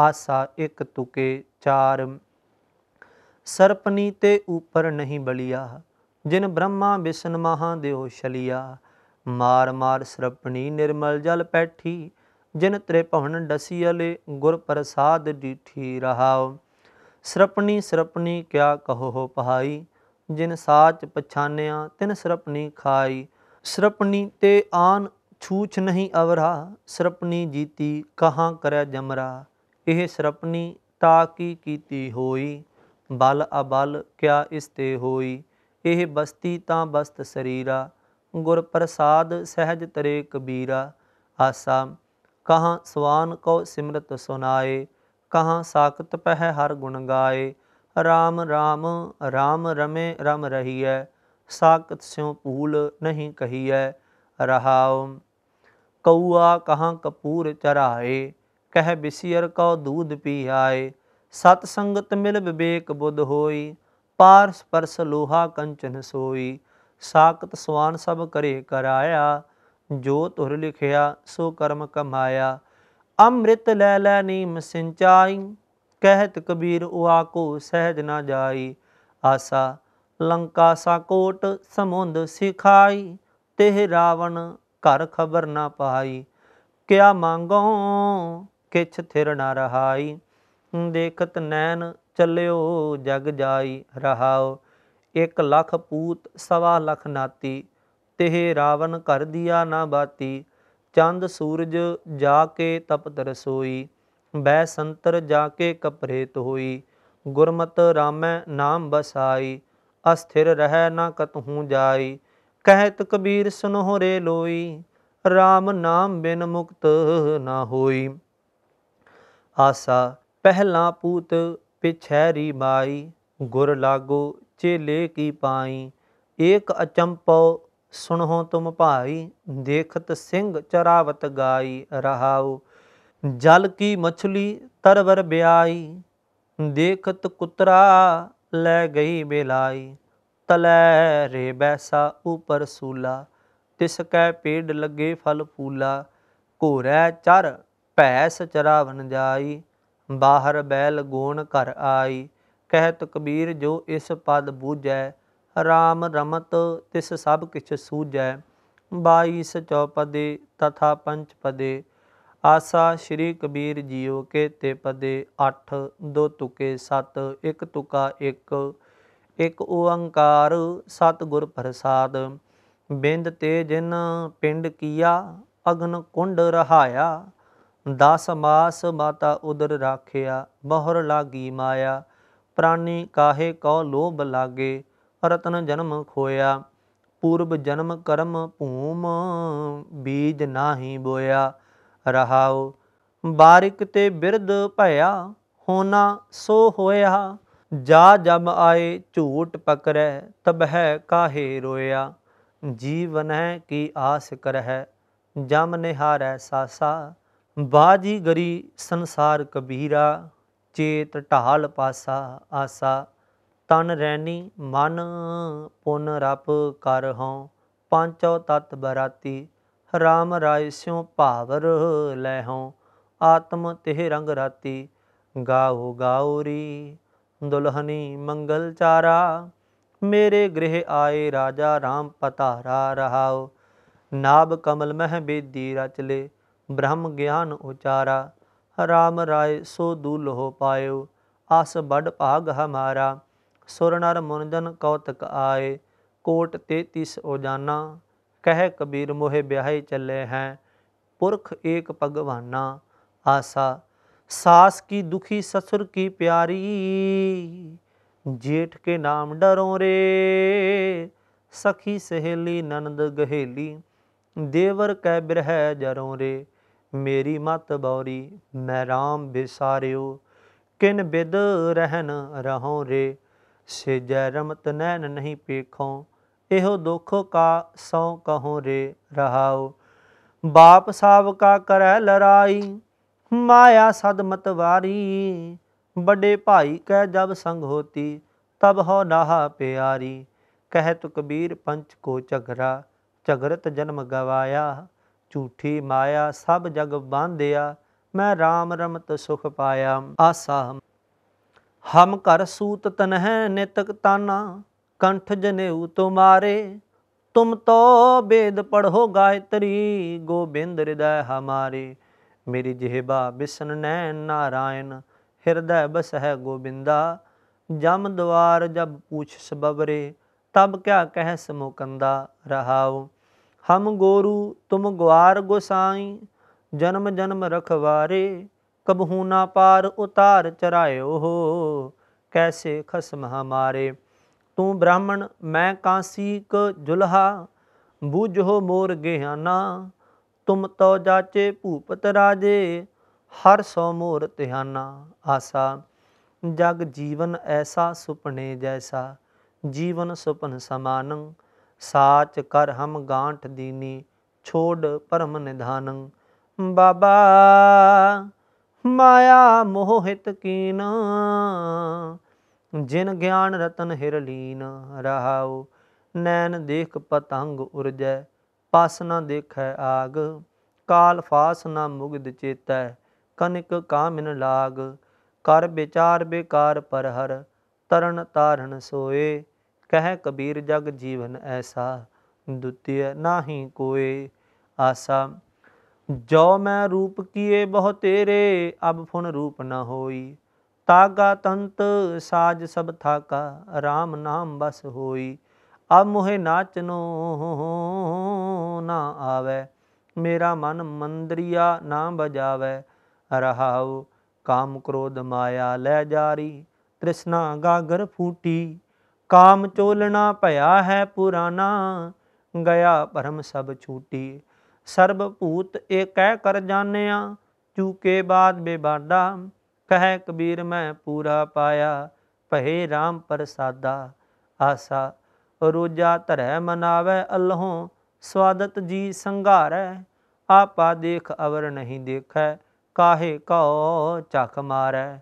ਆਸਾ ਇੱਕ ਤੁਕੇ ਚਾਰ ਸਰਪਨੀ ਤੇ ਉਪਰ ਨਹੀਂ ਬਲਿਆ ਜਿਨ ਬ੍ਰਹਮਾ ਵਿਸ਼ਨ ਮਹਾਦੇਵ ਛਲਿਆ ਮਾਰ ਮਾਰ ਸਰਪਨੀ ਨਿਰਮਲ ਜਲ ਪੈਠੀ ਜਿਨ ਡਸੀ ਡਸੀਲੇ ਗੁਰ ਪ੍ਰਸਾਦ ਦੀਠੀ ਰਹਾਉ ਸਰਪਨੀ ਸਰਪਨੀ ਕਿਆ ਕਹੋ ਪਹਾਈ ਜਿਨ ਸਾਚ ਪਛਾਨਿਆ ਤਿਨ ਸਰਪਨੀ ਖਾਈ ਸਰਪਨੀ ਤੇ ਆਨ ਛੂਛ ਨਹੀਂ ਅਵਰਾ ਸਰਪਨੀ ਜੀਤੀ ਕਹਾਂ ਕਰੈ ਜਮਰਾ ਇਹ ਸਰਪਨੀ ਤਾ ਕੀ ਕੀਤੀ ਹੋਈ ਬਲ ਅਬਲ ਕਿਆ ਇਸ ਤੇ ਹੋਈ ਇਹ ਬਸਤੀ ਤਾਂ ਬਸਤ ਸਰੀਰਾ ਗੁਰ ਪ੍ਰਸਾਦ ਸਹਿਜ ਤਰੇ ਕਬੀਰਾ ਆਸਾ ਕਹਾ ਸਵਾਨ ਕੋ ਸਿਮਰਤ ਸੁਨਾਏ ਕਹਾ ਸਾਖਤ ਪਹਿ ਹਰ ਗੁਣ ਗਾਏ ਰਾਮ ਰਾਮ ਰਾਮ ਰਮੇ ਰਮ ਰਹੀਐ ਸਾਖਤ ਸਿਉ ਪੂਲ ਨਹੀਂ ਕਹੀਐ ਰਹਾਉ ਕਉਆ ਕਹਾ ਕਪੂਰ ਚਰਾਏ ਕਹਿ ਬਿਸਿਅਰ ਕਉ ਦੂਧ ਪੀ ਆਏ ਸਤ ਸੰਗਤ ਮਿਲ ਵਿਵੇਕ ਬੁੱਧ ਹੋਈ ਪਾਰਸ ਪਰਸ ਲੋਹਾ ਕੰਚਨ ਸੋਈ ਸਾਖਤ ਸਵਾਨ ਸਭ ਕਰੇ ਕਰਾਇਆ ਜੋ ਤੁਰ ਲਿਖਿਆ ਸੋ ਕਰਮ ਕਮਾਇਆ ਅੰਮ੍ਰਿਤ ਲੈ ਲੈ ਨੀਮ ਸਿੰਚਾਈ ਕਹਿਤ ਕਬੀਰ ਉਆ ਕੋ ਸਹਿਜ ਨਾ ਜਾਈ ਆਸਾ ਲੰਕਾ ਸਾ ਕੋਟ ਸਮੁੰਦ ਸਿਖਾਈ ਤੇ 라ਵਣ ਘਰ ਖਬਰ ਨਾ ਪਾਈ ਕਿਆ ਮੰਗੋ ਕਿਛ ਥਿਰ ਨਾ ਰਹਾਈ ਦੇਖਤ ਨੈਣ ਚੱਲਿਓ ਜਗ ਜਾਈ ਰਹਾਓ ਇੱਕ ਲੱਖ ਪੂਤ ਸਵਾ ਲੱਖ ਨਾਤੀ ਤੇਹ ਰਾਵਣ ਕਰ ਦਿਆ ਨਾ ਬਾਤੀ ਚੰਦ ਸੂਰਜ ਜਾ ਕੇ ਤਪਤ ਰਸੋਈ ਬੈ ਸੰਤਰ ਜਾ ਕੇ ਕਪਰੇਤ ਹੋਈ ਗੁਰਮਤ ਰਾਮੈ ਨਾਮ ਬਸਾਈ ਅਸਥਿਰ ਰਹਿ ਨਾ ਕਤਹੂ ਜਾਈ ਕਹਿਤ ਕਬੀਰ ਸੁਨੋ ਰੇ ਲੋਈ RAM ਨਾਮ ਬਿਨ ਮੁਕਤ ਨਾ ਹੋਈ ਆਸਾ ਪਹਿਲਾ ਪੂਤ ਪਿਛੈ ਰੀ ਮਾਈ ਗੁਰ ਲਾਗੋ ਚੇਲੇ ਕੀ ਪਾਈ ਏਕ ਅਚੰਪੋ ਸੁਣੋ ਤੁਮ ਭਾਈ ਦੇਖਤ ਸਿੰਘ ਚਰਾਵਤ ਗਾਈ ਰਹਾਉ ਜਲ ਕੀ ਮਛਲੀ ਤਰਵਰ ਬਿਆਈ ਦੇਖਤ ਕੁਤਰਾ ਲੈ ਗਈ ਬਿਲਾਈ ਤਲੈ ਰੇ ਬੈਸਾ ਉਪਰ ਸੂਲਾ ਤਿਸ ਕੈ ਪੇੜ ਲੱਗੇ ਫਲ ਫੂਲਾ ਘੋਰੈ ਚਰ ਭੈਸ ਚਰਾਵਨ ਜਾਈ ਬਾਹਰ ਬੈਲ ਗੋਣ ਘਰ ਆਈ ਕਹਿਤ ਕਬੀਰ ਜੋ ਇਸ ਪਦ ਬੂਝੈ ਰਾਮ ਰਮਤ ਤਿਸ ਸਭ ਕਿਛ ਸੂਝੈ 22 ਚੌਪਦੇ ਤਥਾ ਪੰਚ ਪਦੇ ਆਸਾ ਸ੍ਰੀ ਕਬੀਰ ਜੀਓ ਕੇ ਤੇ ਪਦੇ 8 ਦੋ ਤੁਕੇ 7 ਇੱਕ ਤੁਕਾ 1 ਇੱਕ ਓੰਕਾਰ ਸਤ ਗੁਰ ਪ੍ਰਸਾਦ ਬਿੰਦ ਤੇ ਜਿਨ ਪਿੰਡ ਕੀਆ ਅਗਨ ਕੁੰਡ ਰਹਾਇਆ ਦਸ ਮਾਸ ਮਾਤਾ ਉਦਰ ਰਾਖਿਆ ਬਹੁਰ ਲਾਗੀ ਮਾਇਆ ਪ੍ਰਾਨੀ ਕਾਹੇ ਕੋ ਲੋਭ ਲਾਗੇ ਰਤਨ ਜਨਮ ਖੋਇਆ ਪੂਰਬ ਜਨਮ ਕਰਮ ਭੂਮ ਬੀਜ ਨਾਹੀ ਬੋਇਆ ਰਹਾਉ ਬਾਰਿਕ ਤੇ ਬਿਰਦ ਭਇਆ ਹੋਣਾ ਸੋ ਹੋਇਆ ਜਾ ਜਬ ਆਏ ਝੂਟ ਪਕਰੈ ਤਬ ਹੈ ਕਾਹੇ ਰੋਇਆ ਜੀਵਨ ਹੈ ਕੀ ਆਸ ਕਰਹਿ ਜਮ ਨਿਹਾਰੈ ਸਾਸਾ ਬਾਜੀ ਗਰੀ ਸੰਸਾਰ ਕਬੀਰਾ ਚੇਤ ਢਾਲ ਪਾਸਾ ਆਸਾ ਤਨ ਰੈਣੀ ਮਨ ਪੁਨ ਰਪ ਕਰ ਹਉ ਪੰਚੋ ਤਤ ਬਰਾਤੀ ਰਾਮ ਰਾਏ ਸਿਉ ਭਾਵਰ ਲੈ ਹਉ ਆਤਮ ਤਿਹ ਰੰਗ ਰਾਤੀ ਗਾਉ ਗਾਉਰੀ ਦੁਲਹਨੀ ਮੰਗਲ ਚਾਰਾ ਮੇਰੇ ਗ੍ਰਹਿ ਆਏ ਰਾਜਾ ਰਾਮ ਪਤਾਰਾ ਰਹਾਉ ਨਾਬ ਕਮਲ ਮਹਿ ਬੇਦੀ ਰਚਲੇ ਬ੍ਰਹਮ ਗਿਆਨ ਉਚਾਰਾ ਰਾਮ ਰਾਇ ਸੋ ਦੂਲ ਹੋ ਪਾਇਓ ਆਸ ਬੜ ਭਾਗ ਹਮਾਰਾ ਸੁਰ ਨਰ ਮੁਨਜਨ ਕੌਤਕ ਆਏ ਕੋਟ 33 ਉਜਾਨਾ ਕਹਿ ਕਬੀਰ ਮੋਹਿ ਵਿਆਹੇ ਚੱਲੇ ਹੈ ਪੁਰਖ ਏਕ ਭਗਵਾਨਾ ਆਸਾ ਸਾਸ ਕੀ ਦੁਖੀ ਸਸੁਰ ਕੀ ਪਿਆਰੀ ਜੇਠ ਕੇ ਨਾਮ ਡਰੋਂ ਰੇ ਸਖੀ ਸਹੇਲੀ ਨੰਦ ਗਹੇਲੀ ਦੇਵਰ ਕੈ ਬਿਰਹਿ ਜਰੋਂ ਰੇ ਮੇਰੀ ਮਤ ਬੌਰੀ ਮੈਂ ਰਾਮ ਬਿਸਾਰਿਓ ਕਿਨ ਬਿਦ ਰਹਿਨ ਰਹਉ ਰੇ ਸੇਜੈ ਰਮਤ ਨੈਣ ਨਹੀਂ ਪੇਖੋ ਇਹੋ ਦੁਖ ਕਾ ਸੋ ਕਹੋ ਰੇ ਰਹਾਉ ਬਾਪ ਸਾਬ ਕਾ ਕਰੈ ਲੜਾਈ ਮਾਇਆ ਸਦ ਮਤਵਾਰੀ ਵੱਡੇ ਭਾਈ ਕਹਿ ਜਬ ਸੰਗ ਹੋਤੀ ਤਬ ਹੋ ਨਾਹਾ ਪਿਆਰੀ ਕਹਿ ਤੁ ਕਬੀਰ ਪੰਚ ਕੋ ਝਗਰਾ ਝਗਰਤ ਜਨਮ ਗਵਾਇਆ ਝੂਠੀ ਮਾਇਆ ਸਭ ਜਗ ਬਾਂਧਿਆ ਮੈਂ RAM ਰਮਤ ਸੁਖ ਪਾਇਆ ਆਸਾ ਹਮ ਕਰ ਸੂਤ ਤਨਹਿ ਨਿਤਕ ਤਾਨਾ ਕੰਠ ਜਨੇਊ ਤੁਮਾਰੇ ਤੁਮ ਤੋ ਬੇਦ ਪੜੋ ਗਾਇਤਰੀ ਗੋਬਿੰਦ ਹਿਰਦੈ ਹਮਾਰੇ ਮੇਰੀ ਜਿਹਬਾ ਬਿਸਨ ਨੈ ਨਾਰਾਇਣ ਹਿਰਦੈ ਬਸਹਿ ਗੋਬਿੰਦਾ ਜਮ ਦਵਾਰ ਜਬ ਪੂਛ ਸਬਬਰੇ ਤਬ ਕਿਆ ਕਹਿ ਸਮੋਕੰਦਾ ਰਹਾਉ ਹਮ ਗੋਰੂ ਤੁਮ ਗਵਾਰ ਗੋਸਾਈ ਜਨਮ ਜਨਮ ਰਖਵਾਰੇ ਕਬਹੂ ਨਾ ਪਾਰ ਉਤਾਰ ਚਰਾਇਓ ਹੋ ਕੈਸੇ ਖਸਮ ਹਮਾਰੇ ਤੂੰ ਬ੍ਰਾਹਮਣ ਮੈਂ ਕਾਂਸੀਕ ਜੁਲਹਾ ਬੂਝੋ ਮੋਰ ਗਿਆਨਾ ਤੁਮ ਤੋ ਜਾਚੇ ਭੂਪਤ ਰਾਜੇ ਹਰ ਸੋ ਮੋਰ ਧਿਆਨਾ ਆਸਾ ਜਗ ਜੀਵਨ ਐਸਾ ਸੁਪਨੇ ਜੈਸਾ ਜੀਵਨ ਸੁਪਨ ਸਮਾਨੰ ਸਾਚ ਕਰ ਹਮ ਗਾਂਠ ਦੀਨੀ ਛੋੜ ਪਰਮ ਨਿਧਾਨੰ ਬਾਬਾ ਮਾਇਆ ਮੋਹਿਤ ਕੀਨ ਜਿਨ ਗਿਆਨ ਰਤਨ ਹਿਰ ਲੀਨ ਰਹਾਉ ਨੈਣ ਦੇਖ ਪਤੰਗ ਉਰਜੈ ਪਾਸ ਨਾ ਦੇਖੈ ਆਗ ਕਾਲ ਫਾਸ ਨਾ ਮੁਗਦ ਚੇਤੈ ਕਨਿਕ ਕਾਮਿਨ ਲਾਗ ਕਰ ਵਿਚਾਰ ਬੇਕਾਰ ਪਰ ਹਰ ਤਰਨ ਤਾਰਨ ਸੋਏ ਕਹਿ ਕਬੀਰ ਜਗ ਜੀਵਨ ਐਸਾ ਦੁਤਿਯ ਨਾਹੀ ਕੋਏ ਆਸਾ ਜੋ ਮੈਂ ਰੂਪ ਕੀਏ ਬਹੁ ਤੇਰੇ ਅਬ ਫੁਨ ਰੂਪ ਨ ਹੋਈ ਤਾਗਾ ਤੰਤ ਸਾਜ ਸਭ ਥਾਕਾ RAM ਨਾਮ ਬਸ ਹੋਈ ਅਬ ਮੋਹਿ ਨਾਚਨੋ ਨਾ ਆਵੇ ਮੇਰਾ ਮਨ ਮੰਦਰੀਆ ਨਾ ਬਜਾਵੇ ਰਹਾਉ ਕਾਮ ਕ੍ਰੋਧ ਮਾਇਆ ਲੈ ਜਾਰੀ ਤ੍ਰਿਸ਼ਨਾ ਗਾਗਰ ਫੂਟੀ ਕਾਮ ਚੋਲਣਾ ਭਇਆ ਹੈ ਪੁਰਾਣਾ ਗਿਆ ਭਰਮ ਸਭ ਛੂਟੀ ਸਰਬ ਭੂਤ ਇਹ ਕਹਿ ਕਰ ਜਾਣਿਆ ਚੂਕੇ ਬਾਦ ਬੇਬਾਦਾ ਕਹਿ ਕਬੀਰ ਮੈਂ ਪੂਰਾ ਪਾਇਆ ਭਏ RAM ਪ੍ਰਸਾਦਾ ਆਸਾ ਰੋਜਾ ਧਰੈ ਮਨਾਵੇ ਅਲਹੋਂ ਸਵਾਦਤ ਜੀ ਸੰਘਾਰੈ ਆਪਾ ਦੇਖ ਅਵਰ ਨਹੀਂ ਦੇਖੈ ਕਾਹੇ ਕਉ ਚਖ ਮਾਰੈ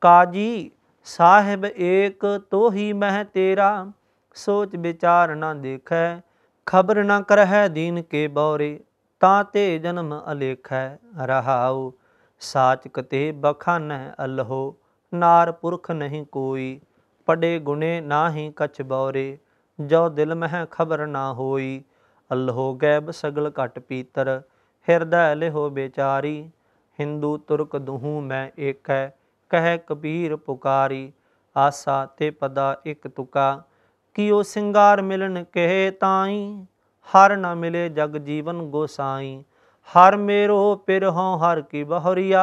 ਕਾਜੀ ਸਾਹਿਬ ਏਕ ਤੋ ਹੀ ਤੇਰਾ ਸੋਚ ਵਿਚਾਰ ਨਾ ਦੇਖੈ ਖਬਰ ਨਾ ਕਰਹਿ ਦੀਨ ਕੇ ਬੌਰੇ ਤਾਂ ਤੇ ਜਨਮ ਅਲੇਖੈ ਰਹਾਉ ਸਾਚਕ ਤੇ ਬਖਾਨੈ ਅਲਹੋ ਨਾਰ ਪੁਰਖ ਨਹੀਂ ਕੋਈ ਪੜੇ ਗੁਨੇ ਨਾਹੀ ਕਛ ਬੌਰੇ ਜੋ ਦਿਲ ਮਹਿ ਖਬਰ ਨਾ ਹੋਈ ਅਲਹੋ ਗੈਬ ਸਗਲ ਘਟ ਪੀਤਰ ਹਿਰਦੈ ਲਿਹੋ ਬੇਚਾਰੀ ਹਿੰਦੂ ਤੁਰਕ ਦੂਹੂ ਮੈਂ ਏਕੈ ਕਹਿ ਕਬੀਰ ਪੁਕਾਰੀ ਆਸਾ ਤੇ ਪਦਾ ਇੱਕ ਤੁਕਾ ਕਿਉ ਸਿੰਗਾਰ ਮਿਲਣ ਕਹਿ ਤਾਈ ਹਰ ਨਾ ਮਿਲੇ ਜਗ ਜੀਵਨ ਗੋਸਾਈ ਹਰ ਮੇਰੋ ਪਿਰ ਹਉ ਹਰ ਕੀ ਬਹਰੀਆ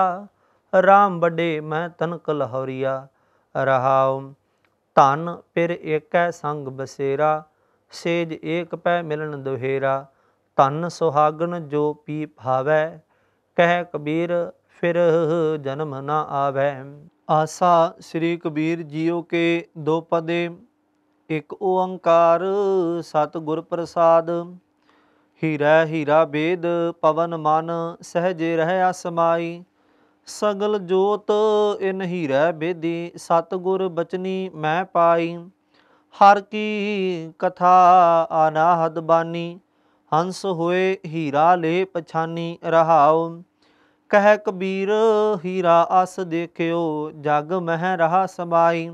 RAM ਬਡੇ ਮੈਂ ਤਨਕ ਲਹਰੀਆ ਰਹਾਉ ਧਨ ਪਿਰ ਏਕੈ ਸੰਗ ਬਸੇਰਾ ਸੇਜ ਏਕ ਪੈ ਮਿਲਣ ਦੁਹੇਰਾ ਤਨ ਸੁਹਾਗਣ ਜੋ ਪੀ ਭਾਵੈ ਕਹਿ ਕਬੀਰ ਫਿਰ ਜਨਮ ਨਾ ਆਵੇ ਆਸਾ ਸ੍ਰੀ ਕਬੀਰ ਜੀਓ ਕੇ ਦੋ ਪਦੇ ਇੱਕ ਓੰਕਾਰ ਸਤ ਗੁਰ ਪ੍ਰਸਾਦ ਹੀਰਾ ਹੀਰਾ ਬੇਦ ਪਵਨ ਮਨ ਸਹਜੇ ਰਹਿ ਅਸਮਾਈ ਸਗਲ ਜੋਤ ਇਨ ਹੀਰਾ ਬੇਦੀ ਗੁਰ ਬਚਨੀ ਮੈਂ ਪਾਈ ਹਰ ਕੀ ਕਥਾ ਆਨਾਹਦ ਬਾਨੀ ਹੰਸ ਹੋਏ ਹੀਰਾ ਲੈ ਪਛਾਨੀ ਰਹਾਉ ਕਹਿ ਕਬੀਰ ਹੀਰਾ ਅਸ ਦੇਖਿਓ ਜਗ ਮਹਿ ਰਹਾ ਸਮਾਈ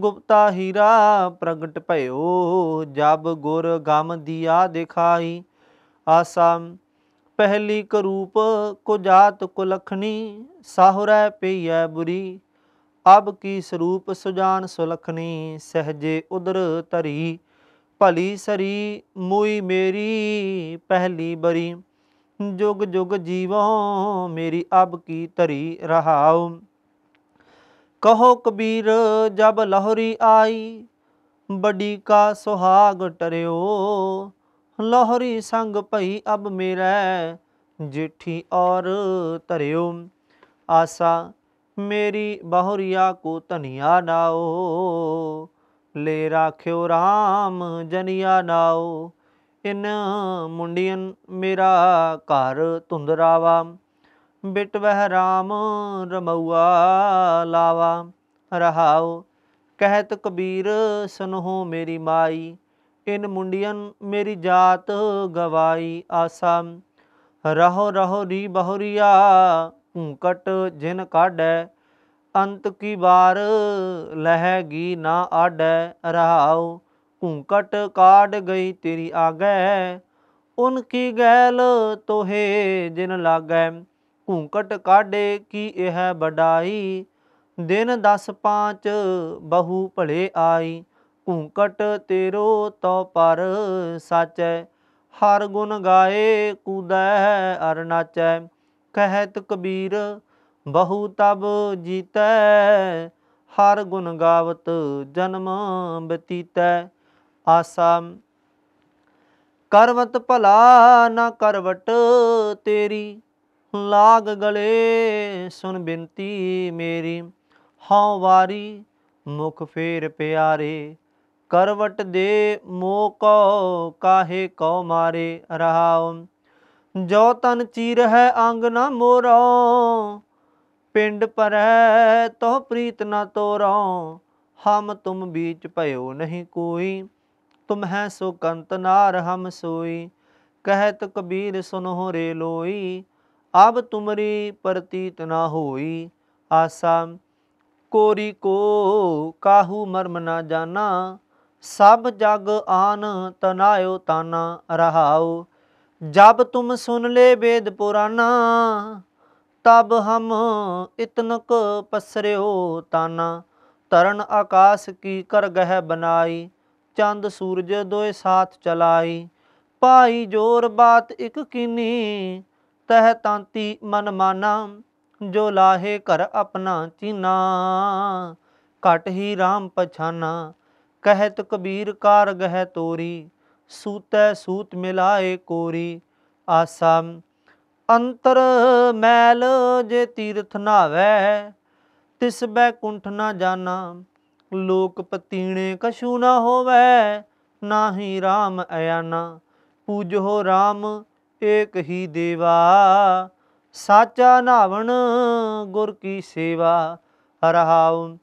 ਗੁਪਤਾ ਹੀਰਾ ਪ੍ਰਗਟ ਭਇਓ ਜਬ ਗੁਰ ਗਮ ਦੀਆ ਦਿਖਾਈ ਆਸਾ ਪਹਿਲੀ ਕਰੂਪ ਕੋ ਜਾਤ ਕੋ ਲਖਣੀ ਸਾਹੁਰੈ ਪਈਐ ਬੁਰੀ ਅਬ ਕੀ ਸਰੂਪ ਸੁਜਾਨ ਸੁਲਖਣੀ ਸਹਜੇ ਉਦਰ ਤਰੀ ਭਲੀ ਸਰੀ ਮੂਈ ਮੇਰੀ ਪਹਿਲੀ ਬਰੀ ਜੁਗ ਜੁਗ ਜੀਵੋ ਮੇਰੀ ਅਬ ਕੀ ਧਰੀ ਰਹਾਉ ਕਹੋ ਕਬੀਰ ਜਬ ਲਹਰੀ ਆਈ ਬੜੀ ਕਾ ਸੁਹਾਗ ਟਰਿਓ ਲਹਰੀ ਸੰਗ ਭਈ ਅਬ ਮੇਰਾ ਜਿਠੀ ਔਰ ਤਰਿਓ ਆਸਾ ਮੇਰੀ ਬਹੁਰੀਆ ਕੋ ਧਨਿਆ ਨਾਓ ਲੈ ਰਾਖਿਓ RAM ਜਨਿਆ ਨਾਓ ਇਨ ਮੁੰਡੀਨ ਮੇਰਾ ਘਰ ਤੁੰਦਰਾਵਾ ਬਿਟ ਵਹਿ ਰਾਮ ਰਮਉਆ ਲਾਵਾ ਰਹਾਉ ਕਹਿਤ ਕਬੀਰ ਸੁਨੋ ਮੇਰੀ ਮਾਈ ਇਨ ਮੁੰਡੀਆਂ ਮੇਰੀ ਜਾਤ ਗਵਾਈ ਆਸਾ ਰਹੋ ਰਹੋ ਰੀ ਬਹੁਰੀਆ ਘੂੰਕਟ ਜਿਨ ਕਾਢੈ ਅੰਤ ਕੀ ਵਾਰ ਲਹਿਗੀ ਨਾ ਆਡੈ ਰਹਾਉ ਘੂੰਕਟ ਕਾਢ ਗਈ ਤੇਰੀ ਆਗੈ ਉਨਕੀ ਗੈਲ ਤੋਹੇ ਜਿਨ ਲਾਗੈ ਘੂੰਕਟ ਕਾਢੇ ਕੀ ਇਹ ਬਡਾਈ ਦਿਨ 10 ਪਾਂਚ ਬਹੂ ਭਲੇ ਆਈ ਘੂੰਕਟ ਤੇਰੋ ਤੋ ਪਰ ਸਾਚੈ ਹਰ ਗੁਣ ਗਾਏ ਕੂਦੈ ਅਰ ਨਾਚੈ ਕਹਿਤ ਕਬੀਰ ਬਹੁ ਤਬ ਜੀਤੈ ਹਰ ਗੁਣ ਗਾਵਤ ਜਨਮ ਬਤੀਤੈ ਆਸਾ ਕਰਵਤ ਭਲਾ ਨਾ ਕਰਵਟ ਤੇਰੀ ਲਾਗ ਗਲੇ ਸੁਨ ਬਿੰਤੀ ਮੇਰੀ ਹਉ ਵਾਰੀ ਮੁਖ ਫੇਰ ਪਿਆਰੇ ਕਰਵਟ ਦੇ ਮੋਹ ਕੋ ਕਾਹੇ ਕੋ ਮਾਰੇ ਰਹਾਉ ਜੋ ਤਨ ਚੀਰ ਹੈ ਅੰਗ ਨਾ ਮੋਰੋ ਪਿੰਡ ਪਰੈ ਤੋ ਪ੍ਰੀਤ ਨਾ ਤੋਰੋ ਹਮ ਤੁਮ ਬੀਚ ਭਇਓ ਨਹੀਂ ਕੋਈ तुम है सुकंत नार हम सोई कहत कबीर सुनो रे लोई अब तुमरी प्रतीत ना होई आसा कोरी को काहू मर्म ना जाना ਸਭ ਜਗ ਆਨ ਤਨਾਇਓ ਤਾਨਾ ਰਹਾਓ ਜਬ ਤੁਮ ਸੁਨ ਲੈ ਵੇਦ ਪੁਰਾਨਾ ਤਬ ਹਮ ਇਤਨਕ ਪਸਰਿਓ ਤਾਨਾ ਤਰਨ ਆਕਾਸ਼ ਕੀ ਕਰ ਗਹਿ ਬਨਾਈ ਚੰਦ ਸੂਰਜ ਦੋਏ ਸਾਥ ਚਲਾਈ ਭਾਈ ਜੋਰ ਬਾਤ ਇਕ ਕਿਨੀ ਤਹ ਤਾਂਤੀ ਮਨ ਮਾਨਾ ਜੋ ਲਾਹੇ ਘਰ ਆਪਣਾ ਚੀਨਾ ਕਟ ਹੀ RAM ਪਛਾਨਾ ਕਹਿਤ ਕਬੀਰ ਕਾਰ ਗਹਿ ਤੋਰੀ ਸੂਤੈ ਸੂਤ ਮਿਲਾਏ ਕੋਰੀ ਆਸਾ ਅੰਤਰ ਮੈਲ ਜੇ ਤੀਰਥ ਨਾਵੇ ਤਿਸ ਬੈ ਕੁੰਠ ਨਾ ਜਾਣਾ ਲੋਕ ਪਤੀਣੇ ਕਛੂ ਨਾ ਹੋਵੇ ਨਾਹੀ RAM ਅਯਾਨਾ ਪੂਜੋ RAM ਏਕ ਹੀ ਦੇਵਾ ਸਾਚਾ ਨਾਵਣ ਗੁਰ ਕੀ ਸੇਵਾ ਰਹਾਉ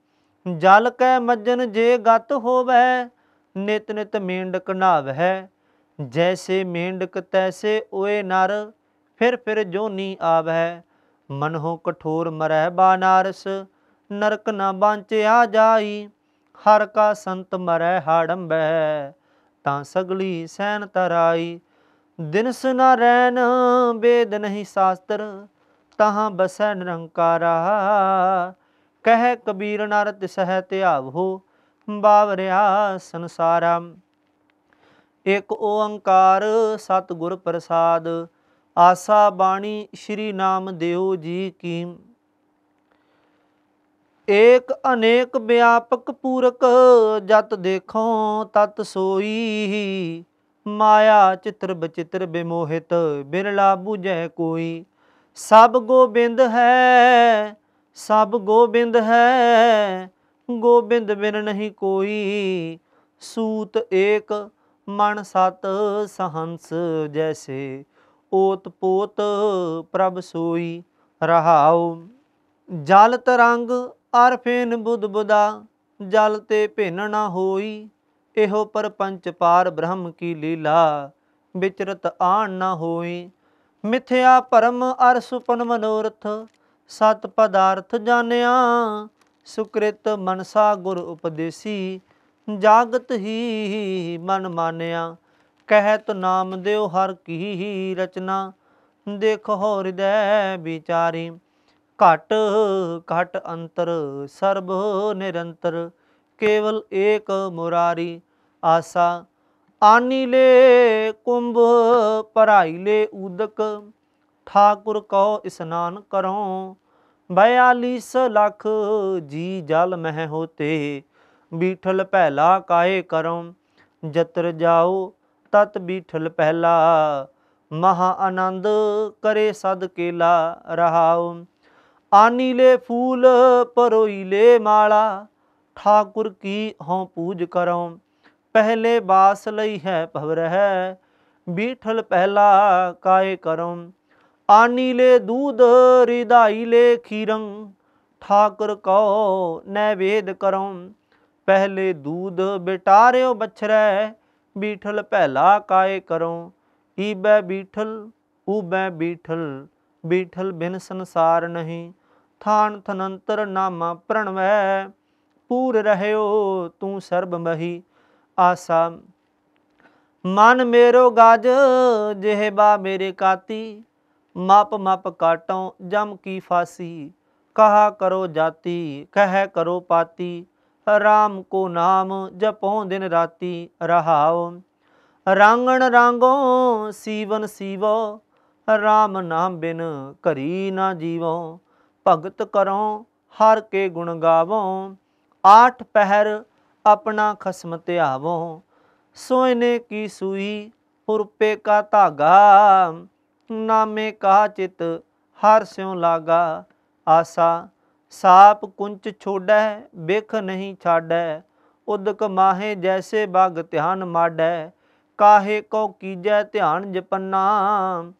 ਜਲ ਕੈ ਮੱਜਨ ਜੇ ਗਤ ਹੋਵੇ ਨਿਤ ਨਿਤ ਮੇਂਡਕ ਨਾਵਹਿ ਜੈਸੇ ਮੇਂਡਕ ਤੈਸੇ ਓਏ ਨਰ ਫਿਰ ਫਿਰ ਜੋਨੀ ਆਵਹਿ ਮਨਹੁ ਕਠੋਰ ਮਰਹਿ ਬਾਨਾਰਸ ਨਰਕ ਨਾ ਬਾਂਚਿਆ ਜਾਈ ਹਰ ਕਾ ਸੰਤ ਮਰੈ ਹਾੜੰਬੈ ਤਾਂ ਸਗਲੀ ਸੈਨ ਤਰਾਈ ਦਿਨਸ ਨਾ ਰੈਨ ਬੇਦ ਨਹੀਂ ਸਾਸਤਰ ਤਹਾਂ ਬਸੈ ਨਿਰੰਕਾਰਾ ਕਹਿ ਕਬੀਰ ਨਰ ਤਿਸਹਿ ਧਿਆਵੋ ਬਾਵਰਿਆ ਸੰਸਾਰਾ ਇਕ ਓੰਕਾਰ ਸਤਿਗੁਰ ਪ੍ਰਸਾਦ ਆਸਾ ਬਾਣੀ ਸ੍ਰੀ ਨਾਮ ਦਿਓ ਜੀ ਕੀ ਏਕ ਅਨੇਕ ਵਿਆਪਕ ਪੂਰਕ ਜਤ ਦੇਖੋ ਤਤ ਸੋਈ ਮਾਇਆ ਚਿਤਰ ਬਚਿਤਰ ਬਿਮੋਹਿਤ ਬਿਰਲਾ ਬੁਝੈ ਕੋਈ ਸਭ ਗੋਬਿੰਦ ਹੈ ਸਭ ਗੋਬਿੰਦ ਹੈ ਗੋਬਿੰਦ ਬਿਨ ਨਹੀਂ ਕੋਈ ਸੂਤ ਏਕ ਮਨ ਸਤ ਸਹੰਸ ਜੈਸੇ ਓਤ ਪੋਤ ਪ੍ਰਭ ਸੋਈ ਰਹਾਉ ਜਲ ਤਰੰਗ ਅਰ ਫੇਨ ਬੁੱਧ ਬੁਦਾ ਜਲ ਤੇ ਭਿੰਨ ਨਾ ਹੋਈ ਇਹੋ ਪਰਪੰਚ ਪਾਰ ਬ੍ਰਹਮ ਕੀ ਲੀਲਾ ਵਿਚਰਤ ਆਣ ਨਾ ਹੋਈ ਮਿਥਿਆ ਪਰਮ ਅਰ ਸੁਪਨ ਮਨੋਰਥ ਸਤ ਪਦਾਰਥ ਜਾਣਿਆ ਸੁਕ੍ਰਿਤ ਮਨਸਾ ਗੁਰ ਉਪਦੇਸੀ ਜਾਗਤ ਹੀ ਮਨ ਮਾਨਿਆ ਕਹਿਤ ਨਾਮ ਦਿਓ ਹਰ ਕੀ ਰਚਨਾ ਦੇਖ ਹੋ ਹਿਰਦੈ ਵਿਚਾਰੀ ਘਟ ਘਟ ਅੰਤਰ ਸਰਬ ਨਿਰੰਤਰ ਕੇਵਲ ਏਕ ਮੁਰਾਰੀ ਆਸਾ ਆਨੀ ਲੈ ਕੁੰਭ ਭਰਾਈ ਲੈ ਉਦਕ ਠਾਕੁਰ ਕਉ ਇਸਨਾਨ ਕਰਉ 42 ਲੱਖ ਜੀ ਜਲ ਮਹਿ ਹੋਤੇ ਬੀਠਲ ਪਹਿਲਾ ਕਾਏ ਕਰਉ ਜਤਰ ਜਾਉ ਤਤ ਬੀਠਲ ਪਹਿਲਾ ਮਹਾ ਆਨੰਦ ਕਰੇ ਸਦ ਕੇਲਾ ਰਹਾਉ आनीले फूल परोईले माला ठाकुर की हों पूज करो पहले बास लई है भवर है बीठल पहला काय करो आनीले दूध रिदाईले खीरंग ठाकुर को नैवेद करो पहले दूध बिटार्यो बछर बीठल पहला काय करो ईबे बीठल ऊबे बीठल बीठल बिन संसार नहीं ਥਾਨ ਥਨੰਤਰ ਨਾਮਾ ਪ੍ਰਣਵੈ ਪੂਰ ਰਹਿਓ ਤੂੰ ਸਰਬ ਮਹੀ ਆਸਾ ਮਨ ਮੇਰੋ ਗਜ ਜਿਹਬਾ ਮੇਰੇ ਕਾਤੀ ਮਪ ਮਪ ਕਾਟੋ ਜਮ ਕੀ ਫਾਸੀ ਕਹਾ ਕਰੋ ਜਾਤੀ ਕਹਿ ਕਰੋ ਪਾਤੀ ਰਾਮ ਕੋ ਨਾਮ ਜਪੋਂ ਦਿਨ ਰਾਤੀ ਰਹਾਓ ਰਾਂਗਣ ਰਾਂਗੋ ਸੀਵਨ ਸੀਵੋ ਰਾਮ ਨਾਮ ਬਿਨ ਕਰੀ ਨਾ ਜੀਵੋ ਭਗਤ ਕਰਉ ਹਰ ਕੇ ਗੁਣ ਗਾਵਉ ਆਠ ਪਹਿਰ ਆਪਣਾ ਖਸਮ ਧਿਆਵੋ ਸੋਇਨੇ ਕੀ ਸੂਈ ਪੁਰਪੇ ਕਾ ਧਾਗਾ ਨਾਮੇ ਕਾ ਚਿਤ ਹਰ ਸਿਉ ਲਾਗਾ ਆਸਾ ਸਾਪ ਕੁੰਚ ਛੋੜੈ ਬਿਖ ਨਹੀਂ ਛਾੜੈ ਉਦਕ ਮਾਹੇ ਜੈਸੇ ਬਾਗ ਧਿਆਨ ਮਾੜੈ ਕਾਹੇ ਕੋ ਕੀਜੈ ਧਿਆਨ ਜਪਨਾ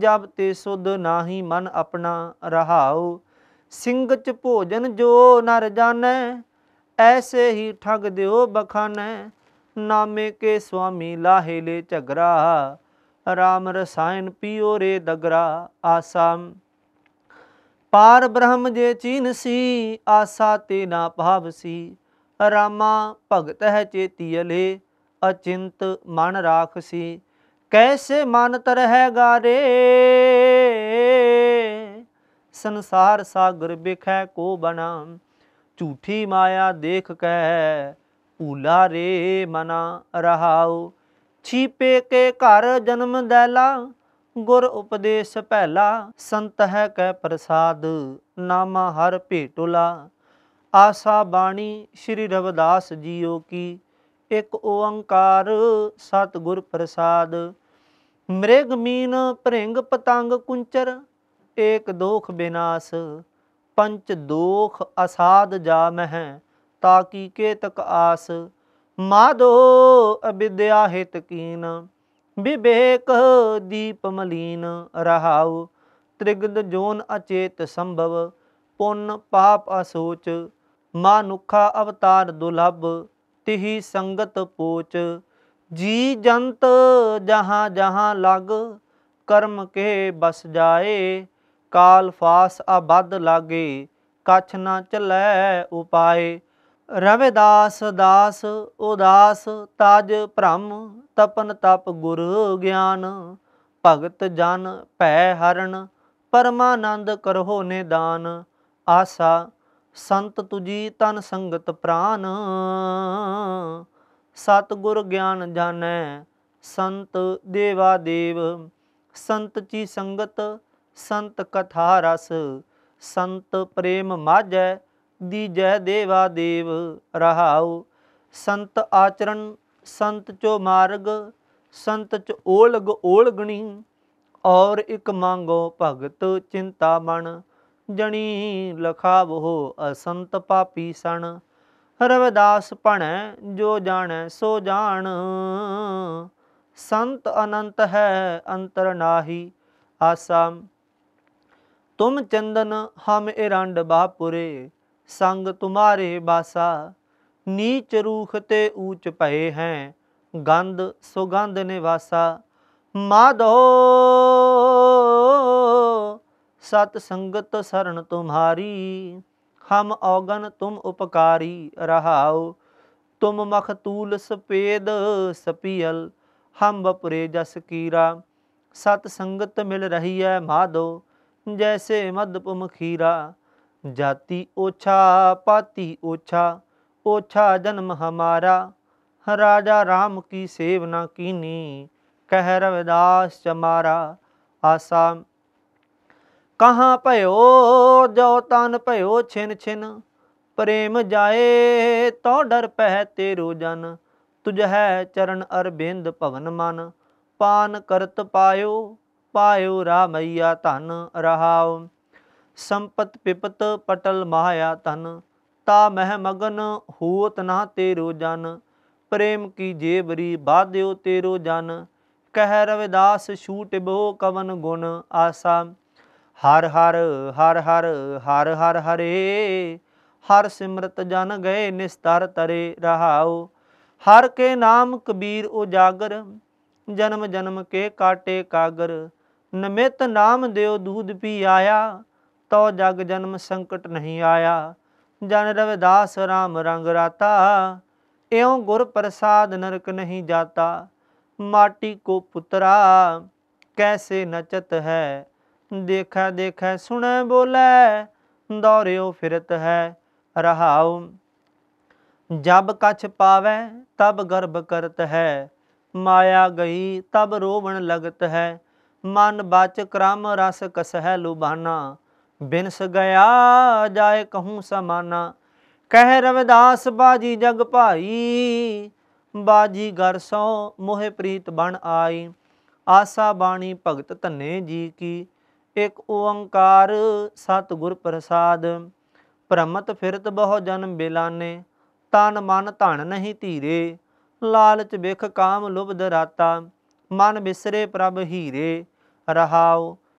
ਜਬ ਤੇ ਸੁਧ ਨਾਹੀ ਮਨ ਆਪਣਾ ਰਹਾਉ ਸਿੰਘਚ ਭੋਜਨ ਜੋ ਨਰ ਜਾਣੈ ਐਸੇ ਹੀ ਠੱਗ ਦਿਓ ਬਖਾਨੈ ਨਾਮੇ ਕੇ ਸੁਆਮੀ ਲਾਹੇ ਲੈ ਝਗਰਾ ਰਾਮ ਰਸਾਇਣ ਪੀਓ ਰੇ ਦਗਰਾ ਆਸਾਮ ਪਾਰ ਬ੍ਰਹਮ ਜੇ ਚੀਨ ਸੀ ਆਸਾ ਤੇ ਨਾ ਭਾਵ ਸੀ ਰਾਮਾ ਭਗਤ ਹੈ ਚੇਤੀ ਅਲੇ ਅਚਿੰਤ ਮਨ ਰਾਖ ਸੀ ਕੈਸੇ ਮਨ ਤਰਹਿ ਗਾਰੇ ਸੰਸਾਰ ਸਾਗਰ ਬਿਖੈ ਕੋ ਬਣਾ ਝੂਠੀ ਮਾਇਆ ਦੇਖ ਕੈ ਭੂਲਾ ਰੇ ਮਨਾ ਰਹਾਉ ਛੀਪੇ ਕੇ ਘਰ ਜਨਮ ਦੈਲਾ ਗੁਰ ਉਪਦੇਸ਼ ਪਹਿਲਾ ਸੰਤ ਹੈ ਕੈ ਪ੍ਰਸਾਦ ਨਾਮ ਹਰ ਭੇਟੁਲਾ ਆਸਾ ਬਾਣੀ ਸ੍ਰੀ ਰਵਿਦਾਸ ਜੀਓ ਕੀ ਇੱਕ ਓੰਕਾਰ ਸਤਗੁਰ ਪ੍ਰਸਾਦ ਮ੍ਰਿਗ ਮੀਨ ਭ੍ਰਿੰਗ ਪਤੰਗ ਕੁੰਚਰ ਏਕ ਦੋਖ ਬਿਨਾਸ ਪੰਚ ਦੋਖ ਅਸਾਦ ਜਾ ਮਹਿ ਤਾ ਕੀ ਕੇ ਤਕ ਆਸ ਮਾਦੋ ਅਬਿਦਿਆ ਹਿਤ ਕੀਨ ਵਿਵੇਕ ਦੀਪ ਮਲੀਨ ਰਹਾਉ ਤ੍ਰਿਗਦ ਜੋਨ ਅਚੇਤ ਸੰਭਵ ਪੁੰਨ ਪਾਪ ਅਸੋਚ ਮਾਨੁਖਾ ਅਵਤਾਰ ਦੁਲਭ ਤਿਹੀ ਸੰਗਤ ਪੋਚ ਜੀ ਜੰਤ ਜਹਾਂ ਜਹਾਂ ਲਗ ਕਰਮ ਕੇ ਬਸ ਜਾਏ ਕਾਲ ਫਾਸ ਅਬਦ ਲਾਗੇ ਕਛ ਨਾ ਚਲੇ ਉਪਾਏ ਰਵਿਦਾਸ ਦਾਸ ਦਾਸ ਉਦਾਸ ਤਜ ਭ੍ਰਮ ਤਪਨ ਤਪ ਗੁਰ ਗਿਆਨ ਭਗਤ ਜਨ ਭੈ ਹਰਨ ਪਰਮਾਨੰਦ ਕਰਹੁ ਨਿਦਾਨ ਆਸਾ ਸੰਤ ਤੁਜੀ ਤਨ ਸੰਗਤ ਪ੍ਰਾਨ ਸਤ ਗੁਰ ਗਿਆਨ ਜਾਣੈ ਸੰਤ ਦੇਵਾ ਦੇਵ ਸੰਤ ਚੀ ਸੰਗਤ ਸੰਤ ਕਥਾ ਰਸ ਸੰਤ ਪ੍ਰੇਮ ਮਾਝੈ ਦੀਜੈ ਦੇਵਾ ਦੇਵ ਰਹਾਉ ਸੰਤ ਆਚਰਣ ਸੰਤ ਚੋ ਮਾਰਗ ਸੰਤ ਚ ਓਲਗ ਓਲਗਣੀ ਔਰ ਇਕ ਮੰਗੋ ਭਗਤ ਚਿੰਤਾ ਮਨ ਜਣੀ ਲਖਾਵੋ ਅਸੰਤ ਪਾਪੀ ਸਣ ਰਵਿਦਾਸ ਭਣੈ ਜੋ ਜਾਣੈ ਸੋ ਜਾਣ ਸੰਤ ਅਨੰਤ ਹੈ ਅੰਤਰ ਨਾਹੀ ਆਸਾ तुम चंदन हम एरंड बापुरे संग तुम्हारे बासा नीच रूख ते ऊंच पहे हैं गंध सुगंध निवासा माधो सत संगत शरण तुम्हारी हम औगन तुम उपकारी रहाओ तुम मखतूल सफेद सपियल हम बपुरे जस कीरा सत संगत मिल रही है माधो ਜੈਸੇ ਮਦਪ ਮਖੀਰਾ ਜਾਤੀ ओछा पाती ओछा ओछा जन्म हमारा राजा राम की सेवना कीनी कह रविदास चमारा आसा कहाँ भयो जो तन भयो छिन छिन प्रेम जाए तो डर पह तेरो जन तुझ है चरण अरबिंद भवन मन पान करत पायो ਪਾਇਓ ਰਾਮਈਆ ਧਨ ਰਹਾਉ ਸੰਪਤ ਪਿਪਤ ਪਟਲ ਮਹਾਇਆ ਧਨ ਤਾ ਮਹਿ ਮਗਨ ਹੋਤ ਨਾ ਤੇਰੋ ਜਨ ਪ੍ਰੇਮ ਕੀ ਜੇਬਰੀ ਬਾਧਿਓ ਤੇਰੋ ਜਨ ਕਹਿ ਰਵਿਦਾਸ ਛੂਟਿਬੋ ਕਵਨ ਗੁਣ ਆਸਾ ਹਰ ਹਰ ਹਰ ਹਰ ਹਰ ਹਰ ਹਰੇ ਹਰ ਸਿਮਰਤ ਜਨ ਗਏ ਨਿਸਤਰ ਤਰੇ ਰਹਾਉ ਹਰ ਕੇ ਨਾਮ ਕਬੀਰ ਉਜਾਗਰ ਜਨਮ ਜਨਮ ਕੇ ਕਾਟੇ ਕਾਗਰ ਨਮਿਤ ਨਾਮ ਦਿਓ ਦੂਧ ਪੀ ਆਇਆ ਤੋ ਜਗ ਜਨਮ ਸੰਕਟ ਨਹੀਂ ਆਇਆ ਜਨ ਰਵਿਦਾਸ RAM ਰੰਗ ਰਾਤਾ ਇਉ ਗੁਰ ਪ੍ਰਸਾਦ ਨਰਕ ਨਹੀਂ ਜਾਤਾ ਮਾਟੀ ਕੋ ਪੁੱਤਰਾ ਕੈਸੇ ਨਚਤ ਹੈ ਦੇਖੈ ਦੇਖੈ ਸੁਣੈ ਬੋਲੇ ਦੌਰਿਓ ਫਿਰਤ ਹੈ ਰਹਾਉ ਜਬ ਕਛ ਪਾਵੇ ਤਬ ਗਰਭ ਕਰਤ ਹੈ ਮਾਇਆ ਗਈ ਤਬ ਰੋਵਣ ਲਗਤ ਹੈ ਮਨ ਬਚ ਕ੍ਰਮ ਰਸ ਕਸਹਿ ਲੁਬਾਨਾ ਬਿਨਸ ਗਿਆ ਜਾਏ ਕਹੂੰ ਸਮਾਨਾ ਕਹਿ ਰਵਿਦਾਸ ਬਾਜੀ ਜਗ ਭਾਈ ਬਾਜੀ ਘਰ ਸੋ ਮੋਹਿ ਪ੍ਰੀਤ ਬਣ ਆਈ ਆਸਾ ਬਾਣੀ ਭਗਤ ਧੰਨੇ ਜੀ ਕੀ ਇਕ ਓੰਕਾਰ ਸਤ ਗੁਰ ਪ੍ਰਸਾਦ ਭ੍ਰਮਤ ਫਿਰਤ ਬਹੁ ਜਨਮ ਬਿਲਾਨੇ ਤਨ ਮਨ ਧਨ ਨਹੀਂ ਧੀਰੇ ਲਾਲਚ ਵਿਖ ਕਾਮ ਲੁਬਦ ਰਾਤਾ ਮਨ ਬਿਸਰੇ ਪ੍ਰਭ ਹੀਰੇ रहाओ